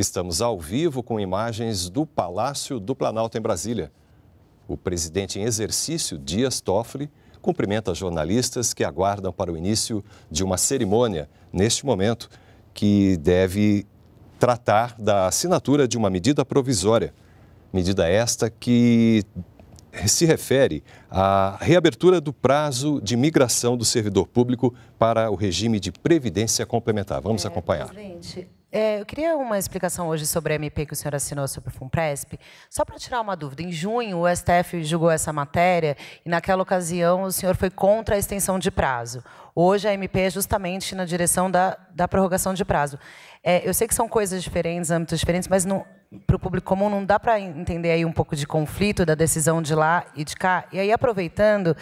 Estamos ao vivo com imagens do Palácio do Planalto em Brasília. O presidente em exercício, Dias Toffoli, cumprimenta jornalistas que aguardam para o início de uma cerimônia, neste momento, que deve tratar da assinatura de uma medida provisória. Medida esta que se refere à reabertura do prazo de migração do servidor público para o regime de previdência complementar. Vamos é, acompanhar. Presidente. É, eu queria uma explicação hoje sobre a MP que o senhor assinou sobre o FUNPRESP. Só para tirar uma dúvida, em junho o STF julgou essa matéria e naquela ocasião o senhor foi contra a extensão de prazo. Hoje a MP é justamente na direção da, da prorrogação de prazo. É, eu sei que são coisas diferentes, âmbitos diferentes, mas para o público comum não dá para entender aí um pouco de conflito da decisão de lá e de cá. E aí, aproveitando,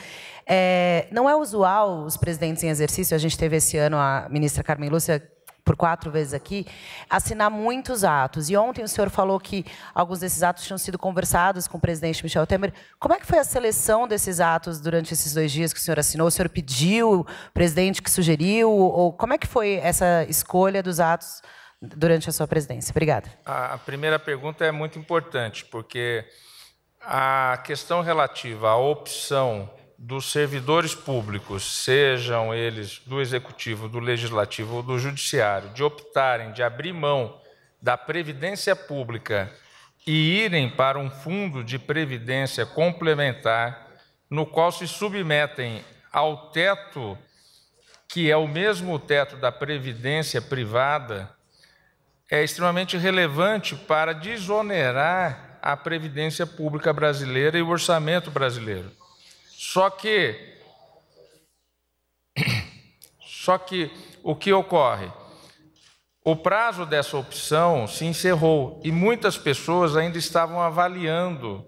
é, não é usual os presidentes em exercício, a gente teve esse ano a ministra Carmen Lúcia por quatro vezes aqui, assinar muitos atos. E ontem o senhor falou que alguns desses atos tinham sido conversados com o presidente Michel Temer. Como é que foi a seleção desses atos durante esses dois dias que o senhor assinou? O senhor pediu, o presidente que sugeriu? Ou como é que foi essa escolha dos atos durante a sua presidência? Obrigada. A primeira pergunta é muito importante, porque a questão relativa à opção dos servidores públicos, sejam eles do executivo, do legislativo ou do judiciário, de optarem de abrir mão da previdência pública e irem para um fundo de previdência complementar, no qual se submetem ao teto que é o mesmo teto da previdência privada, é extremamente relevante para desonerar a previdência pública brasileira e o orçamento brasileiro. Só que só que o que ocorre? O prazo dessa opção se encerrou e muitas pessoas ainda estavam avaliando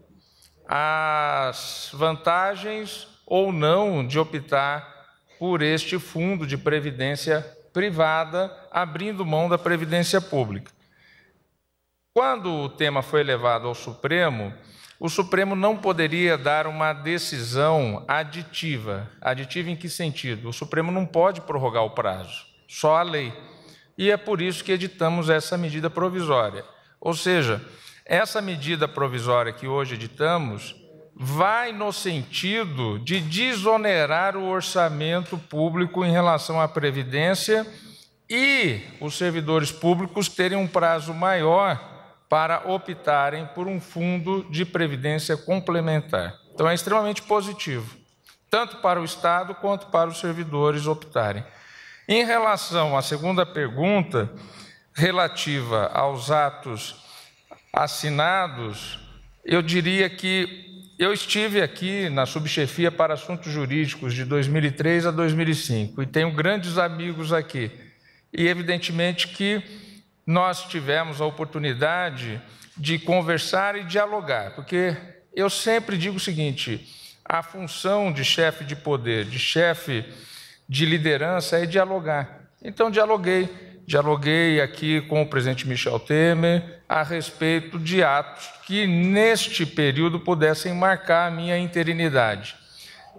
as vantagens ou não de optar por este fundo de previdência privada, abrindo mão da previdência pública. Quando o tema foi levado ao Supremo, o Supremo não poderia dar uma decisão aditiva. Aditiva em que sentido? O Supremo não pode prorrogar o prazo, só a lei. E é por isso que editamos essa medida provisória. Ou seja, essa medida provisória que hoje editamos vai no sentido de desonerar o orçamento público em relação à previdência e os servidores públicos terem um prazo maior para optarem por um fundo de previdência complementar. Então é extremamente positivo, tanto para o Estado quanto para os servidores optarem. Em relação à segunda pergunta, relativa aos atos assinados, eu diria que eu estive aqui na subchefia para assuntos jurídicos de 2003 a 2005 e tenho grandes amigos aqui. E evidentemente que nós tivemos a oportunidade de conversar e dialogar, porque eu sempre digo o seguinte: a função de chefe de poder, de chefe de liderança é dialogar. Então, dialoguei. Dialoguei aqui com o presidente Michel Temer a respeito de atos que, neste período, pudessem marcar a minha interinidade.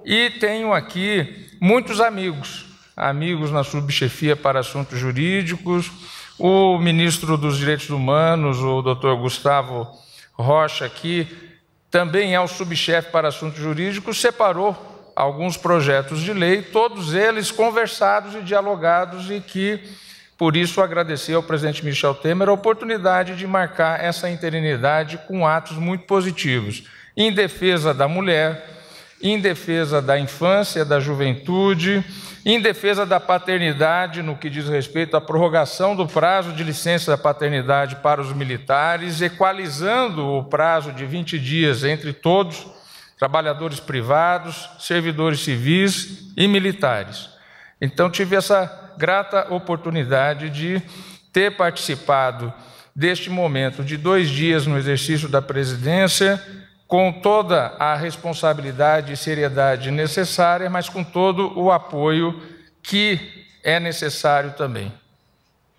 E tenho aqui muitos amigos, amigos na subchefia para assuntos jurídicos, o ministro dos Direitos Humanos, o doutor Gustavo Rocha, que também é o subchefe para assuntos jurídicos, separou alguns projetos de lei, todos eles conversados e dialogados, e que, por isso, agradecer ao presidente Michel Temer a oportunidade de marcar essa interinidade com atos muito positivos em defesa da mulher em defesa da infância, da juventude, em defesa da paternidade, no que diz respeito à prorrogação do prazo de licença da paternidade para os militares, equalizando o prazo de 20 dias entre todos, trabalhadores privados, servidores civis e militares. Então, tive essa grata oportunidade de ter participado deste momento de dois dias no exercício da presidência com toda a responsabilidade e seriedade necessária, mas com todo o apoio que é necessário também.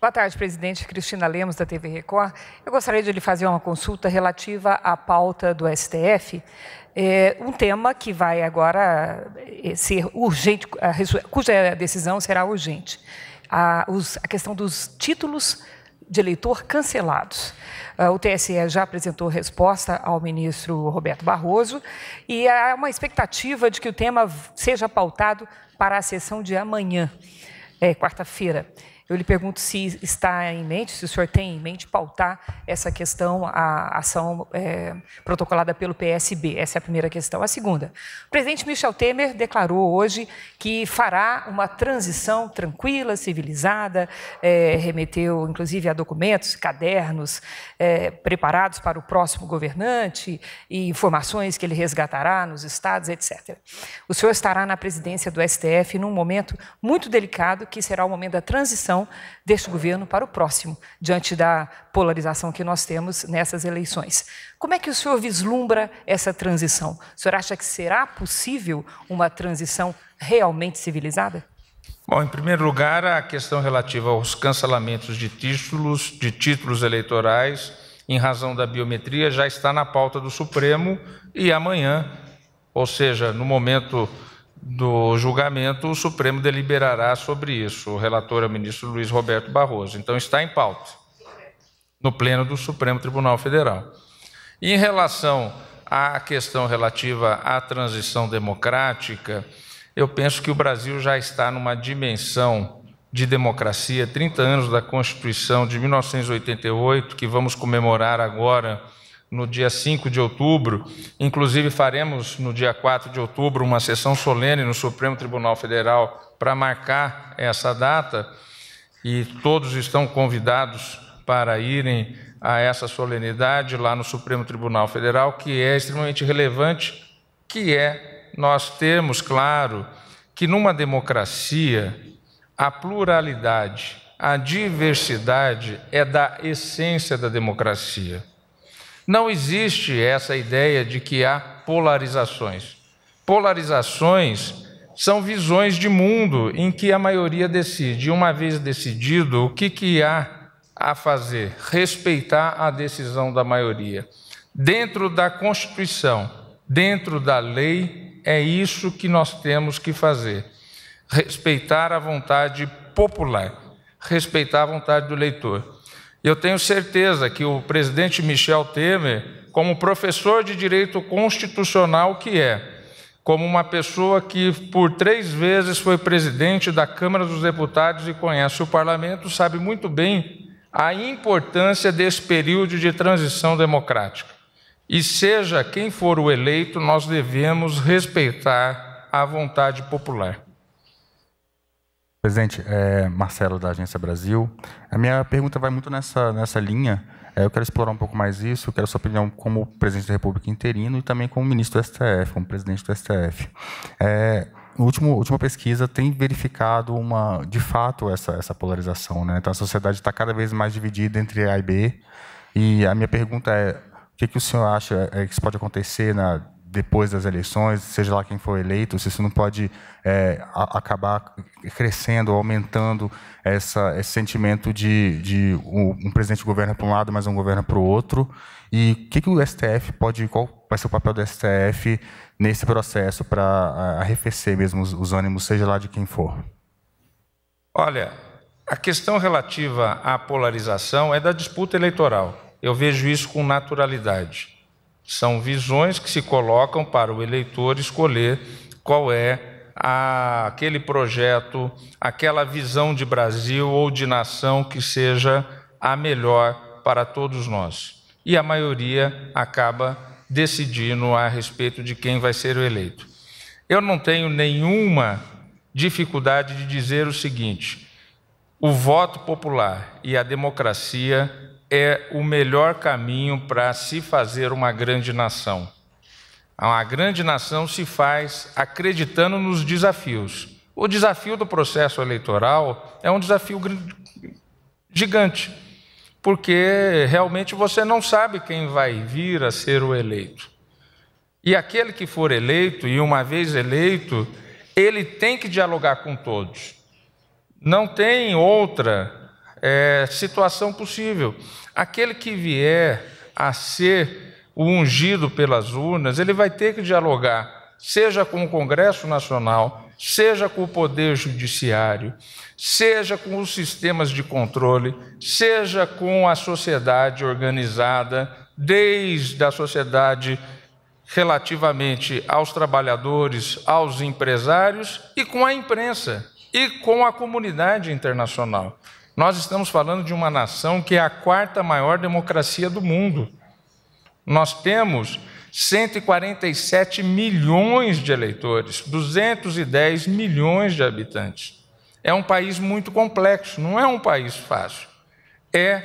Boa tarde, presidente. Cristina Lemos, da TV Record. Eu gostaria de lhe fazer uma consulta relativa à pauta do STF. É um tema que vai agora é, ser urgente, cuja decisão será urgente. A, a questão dos títulos de eleitor cancelados. Ah, o TSE já apresentou resposta ao ministro Roberto Barroso e há uma expectativa de que o tema seja pautado para a sessão de amanhã, é, quarta-feira. Eu lhe pergunto se está em mente, se o senhor tem em mente pautar essa questão, a ação é, protocolada pelo PSB. Essa é a primeira questão. A segunda, o presidente Michel Temer declarou hoje que fará uma transição tranquila, civilizada, é, remeteu inclusive a documentos, cadernos é, preparados para o próximo governante e informações que ele resgatará nos estados, etc. O senhor estará na presidência do STF num momento muito delicado, que será o momento da transição deste governo para o próximo, diante da polarização que nós temos nessas eleições. Como é que o senhor vislumbra essa transição? O senhor acha que será possível uma transição realmente civilizada? Bom, em primeiro lugar, a questão relativa aos cancelamentos de títulos, de títulos eleitorais em razão da biometria já está na pauta do Supremo e amanhã, ou seja, no momento do julgamento, o Supremo deliberará sobre isso. O relator é o ministro Luiz Roberto Barroso. Então está em pauta no pleno do Supremo Tribunal Federal. Em relação à questão relativa à transição democrática, eu penso que o Brasil já está numa dimensão de democracia, 30 anos da Constituição de 1988, que vamos comemorar agora no dia 5 de outubro. Inclusive, faremos no dia 4 de outubro uma sessão solene no Supremo Tribunal Federal para marcar essa data e todos estão convidados para irem a essa solenidade lá no Supremo Tribunal Federal, que é extremamente relevante, que é nós temos claro que numa democracia a pluralidade, a diversidade é da essência da democracia. Não existe essa ideia de que há polarizações. Polarizações são visões de mundo em que a maioria decide. Uma vez decidido, o que, que há a fazer? Respeitar a decisão da maioria. Dentro da Constituição, dentro da lei, é isso que nós temos que fazer: respeitar a vontade popular, respeitar a vontade do leitor. Eu tenho certeza que o presidente Michel Temer, como professor de direito constitucional que é, como uma pessoa que por três vezes foi presidente da Câmara dos Deputados e conhece o parlamento, sabe muito bem a importância desse período de transição democrática. E seja quem for o eleito, nós devemos respeitar a vontade popular. Presidente, é, Marcelo da Agência Brasil. A minha pergunta vai muito nessa, nessa linha. É, eu quero explorar um pouco mais isso, eu quero sua opinião como presidente da República interino e também como ministro do STF, como presidente do STF. É, último, última pesquisa tem verificado uma, de fato essa, essa polarização. Né? Então, a sociedade está cada vez mais dividida entre A e B. E a minha pergunta é, o que, que o senhor acha é, que isso pode acontecer na depois das eleições, seja lá quem for eleito, se isso não pode é, acabar crescendo, aumentando essa, esse sentimento de, de um presidente governa para um lado, mas um governa para o outro. E o que, que o STF pode, qual vai ser o papel do STF nesse processo para é, arrefecer mesmo os, os ânimos, seja lá de quem for? Olha, a questão relativa à polarização é da disputa eleitoral. Eu vejo isso com naturalidade. São visões que se colocam para o eleitor escolher qual é a, aquele projeto, aquela visão de Brasil ou de nação que seja a melhor para todos nós. E a maioria acaba decidindo a respeito de quem vai ser o eleito. Eu não tenho nenhuma dificuldade de dizer o seguinte: o voto popular e a democracia é o melhor caminho para se fazer uma grande nação. Uma grande nação se faz acreditando nos desafios. O desafio do processo eleitoral é um desafio gigante, porque realmente você não sabe quem vai vir a ser o eleito. E aquele que for eleito, e uma vez eleito, ele tem que dialogar com todos. Não tem outra é, situação possível. Aquele que vier a ser o ungido pelas urnas, ele vai ter que dialogar, seja com o Congresso Nacional, seja com o Poder Judiciário, seja com os sistemas de controle, seja com a sociedade organizada, desde a sociedade relativamente aos trabalhadores, aos empresários e com a imprensa e com a comunidade internacional. Nós estamos falando de uma nação que é a quarta maior democracia do mundo. Nós temos 147 milhões de eleitores, 210 milhões de habitantes. É um país muito complexo, não é um país fácil. É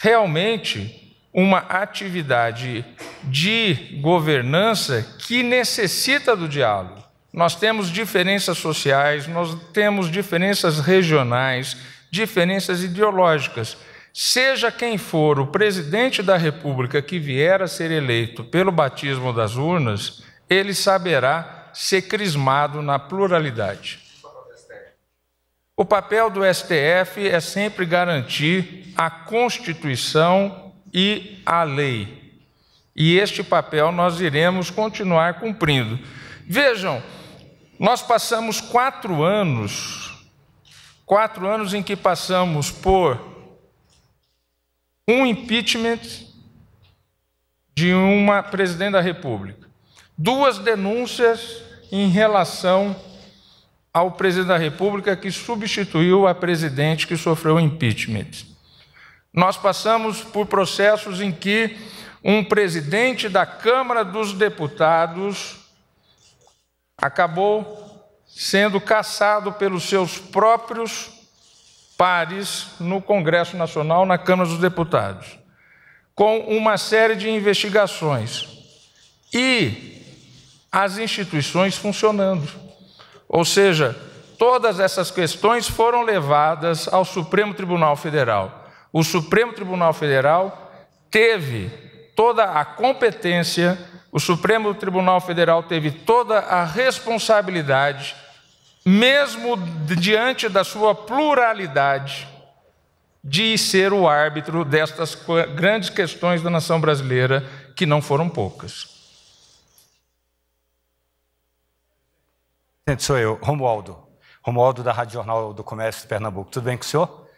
realmente uma atividade de governança que necessita do diálogo. Nós temos diferenças sociais, nós temos diferenças regionais, diferenças ideológicas. Seja quem for o presidente da República que vier a ser eleito pelo batismo das urnas, ele saberá ser crismado na pluralidade. O papel do STF é sempre garantir a Constituição e a lei. E este papel nós iremos continuar cumprindo. Vejam, nós passamos quatro anos quatro anos em que passamos por um impeachment de uma presidente da República, duas denúncias em relação ao presidente da República que substituiu a presidente que sofreu impeachment. Nós passamos por processos em que um presidente da Câmara dos Deputados acabou sendo caçado pelos seus próprios pares no Congresso Nacional, na Câmara dos Deputados, com uma série de investigações e as instituições funcionando. Ou seja, todas essas questões foram levadas ao Supremo Tribunal Federal. O Supremo Tribunal Federal teve toda a competência, o Supremo Tribunal Federal teve toda a responsabilidade mesmo diante da sua pluralidade, de ser o árbitro destas grandes questões da nação brasileira, que não foram poucas. Sou eu, Romualdo. Romualdo, da Rádio Jornal do Comércio de Pernambuco. Tudo bem com o senhor?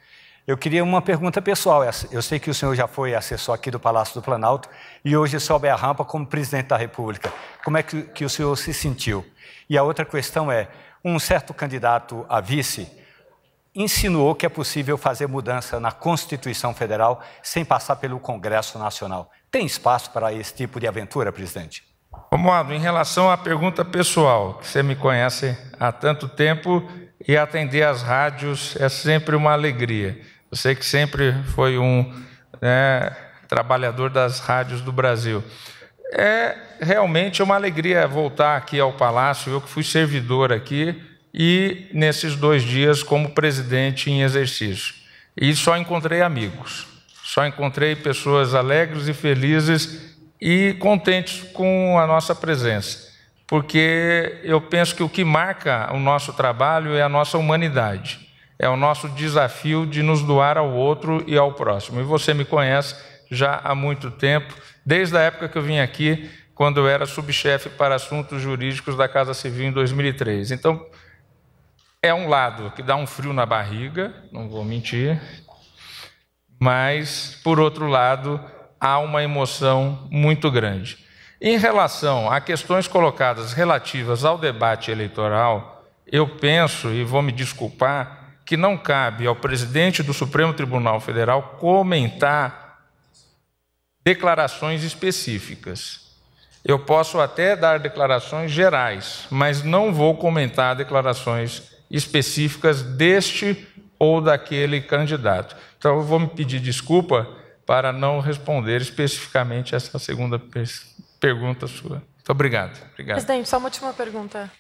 Eu queria uma pergunta pessoal. Eu sei que o senhor já foi assessor aqui do Palácio do Planalto e hoje sobe a rampa como presidente da República. Como é que, que o senhor se sentiu? E a outra questão é: um certo candidato a vice insinuou que é possível fazer mudança na Constituição Federal sem passar pelo Congresso Nacional. Tem espaço para esse tipo de aventura, presidente? Romualdo, em relação à pergunta pessoal, que você me conhece há tanto tempo e atender às rádios é sempre uma alegria. Você que sempre foi um né, trabalhador das rádios do Brasil é realmente é uma alegria voltar aqui ao Palácio, eu que fui servidor aqui e nesses dois dias como presidente em exercício. E só encontrei amigos, só encontrei pessoas alegres e felizes e contentes com a nossa presença, porque eu penso que o que marca o nosso trabalho é a nossa humanidade, é o nosso desafio de nos doar ao outro e ao próximo. E você me conhece já há muito tempo desde a época que eu vim aqui, quando eu era subchefe para assuntos jurídicos da Casa Civil em 2003. Então, é um lado que dá um frio na barriga, não vou mentir, mas, por outro lado, há uma emoção muito grande. Em relação a questões colocadas relativas ao debate eleitoral, eu penso, e vou me desculpar, que não cabe ao presidente do Supremo Tribunal Federal comentar declarações específicas. Eu posso até dar declarações gerais, mas não vou comentar declarações específicas deste ou daquele candidato. Então, eu vou me pedir desculpa para não responder especificamente essa segunda pergunta sua. Muito obrigado. obrigado. Presidente, só uma última pergunta.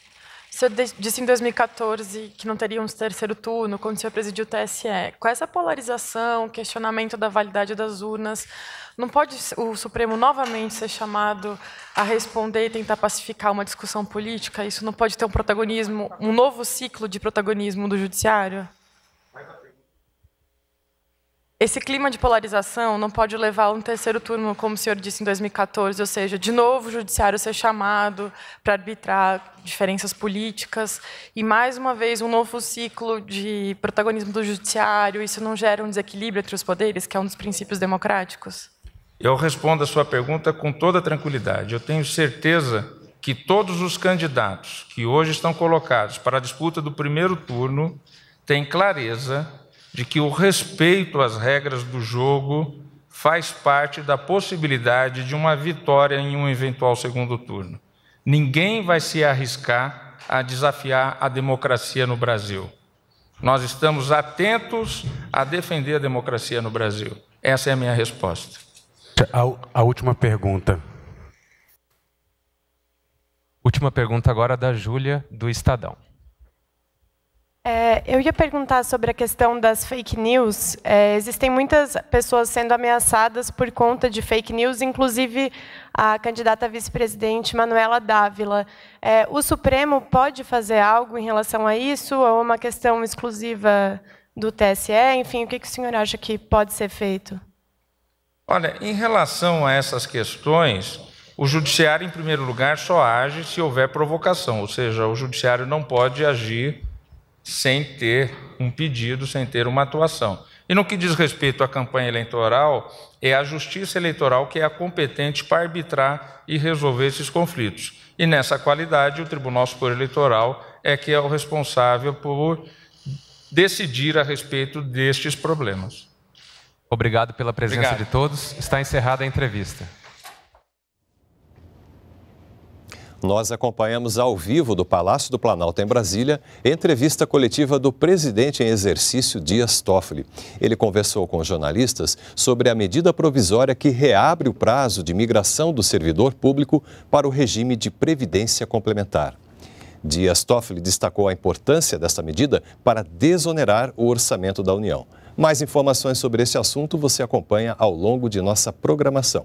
Você disse em 2014 que não teríamos terceiro turno, quando senhor presidiu o TSE. Com é essa polarização, questionamento da validade das urnas, não pode o Supremo novamente ser chamado a responder e tentar pacificar uma discussão política? Isso não pode ter um protagonismo, um novo ciclo de protagonismo do judiciário? Esse clima de polarização não pode levar a um terceiro turno, como o senhor disse em 2014, ou seja, de novo o judiciário ser chamado para arbitrar diferenças políticas e mais uma vez um novo ciclo de protagonismo do judiciário. Isso não gera um desequilíbrio entre os poderes, que é um dos princípios democráticos? Eu respondo a sua pergunta com toda tranquilidade. Eu tenho certeza que todos os candidatos que hoje estão colocados para a disputa do primeiro turno têm clareza de que o respeito às regras do jogo faz parte da possibilidade de uma vitória em um eventual segundo turno. Ninguém vai se arriscar a desafiar a democracia no Brasil. Nós estamos atentos a defender a democracia no Brasil. Essa é a minha resposta. A, a última pergunta. Última pergunta agora da Júlia, do Estadão. É, eu ia perguntar sobre a questão das fake news. É, existem muitas pessoas sendo ameaçadas por conta de fake news, inclusive a candidata a vice-presidente Manuela Dávila. É, o Supremo pode fazer algo em relação a isso ou é uma questão exclusiva do TSE? Enfim, o que, que o senhor acha que pode ser feito? Olha, em relação a essas questões, o judiciário, em primeiro lugar, só age se houver provocação, ou seja, o judiciário não pode agir sem ter um pedido, sem ter uma atuação. E no que diz respeito à campanha eleitoral, é a Justiça Eleitoral que é a competente para arbitrar e resolver esses conflitos. E nessa qualidade, o Tribunal Superior Eleitoral é que é o responsável por decidir a respeito destes problemas. Obrigado pela presença Obrigado. de todos. Está encerrada a entrevista. Nós acompanhamos ao vivo do Palácio do Planalto em Brasília entrevista coletiva do presidente em exercício Dias Toffoli. Ele conversou com jornalistas sobre a medida provisória que reabre o prazo de migração do servidor público para o regime de previdência complementar. Dias Toffoli destacou a importância desta medida para desonerar o orçamento da União. Mais informações sobre esse assunto você acompanha ao longo de nossa programação.